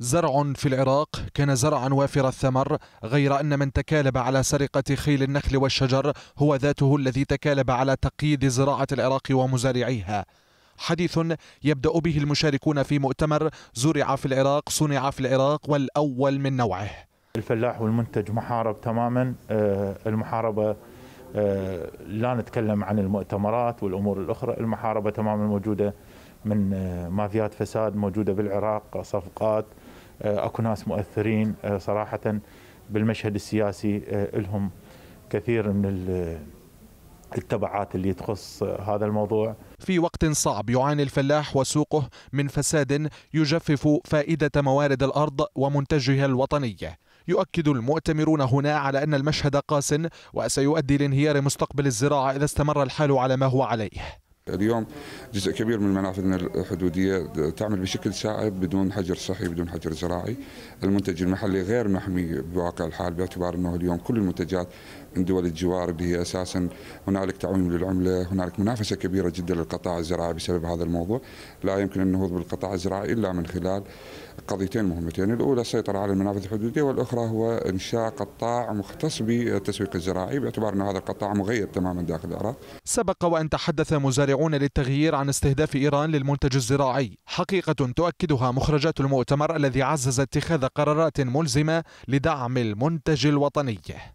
زرع في العراق كان زرعا وافر الثمر غير أن من تكالب على سرقة خيل النخل والشجر هو ذاته الذي تكالب على تقييد زراعة العراق ومزارعيها حديث يبدأ به المشاركون في مؤتمر زرع في العراق صنع في العراق والأول من نوعه الفلاح والمنتج محارب تماما آه، المحاربة آه، لا نتكلم عن المؤتمرات والأمور الأخرى المحاربة تماما موجودة من آه، مافيات فساد موجوده بالعراق صفقات آه، اكو ناس مؤثرين آه، صراحه بالمشهد السياسي آه، لهم كثير من التبعات اللي تخص هذا الموضوع في وقت صعب يعاني الفلاح وسوقه من فساد يجفف فائدة موارد الأرض ومنتجها الوطنية يؤكد المؤتمرون هنا على أن المشهد قاس وسيؤدي لانهيار مستقبل الزراعة إذا استمر الحال على ما هو عليه اليوم جزء كبير من منافذنا الحدوديه تعمل بشكل سائب بدون حجر صحي بدون حجر زراعي المنتج المحلي غير محمي بواقع الحال باعتبار انه اليوم كل المنتجات من دول الجوار اللي هي اساسا هنالك تعويم للعمله، هنالك منافسه كبيره جدا للقطاع الزراعي بسبب هذا الموضوع، لا يمكن النهوض بالقطاع الزراعي الا من خلال قضيتين مهمتين، الاولى السيطره على المنافذ الحدوديه والاخرى هو انشاء قطاع مختص بالتسويق الزراعي باعتبار ان هذا القطاع مغير تماما داخل العراق. سبق وان تحدث مزارع يسعون للتغيير عن استهداف إيران للمنتج الزراعي حقيقة تؤكدها مخرجات المؤتمر الذي عزز اتخاذ قرارات ملزمة لدعم المنتج الوطني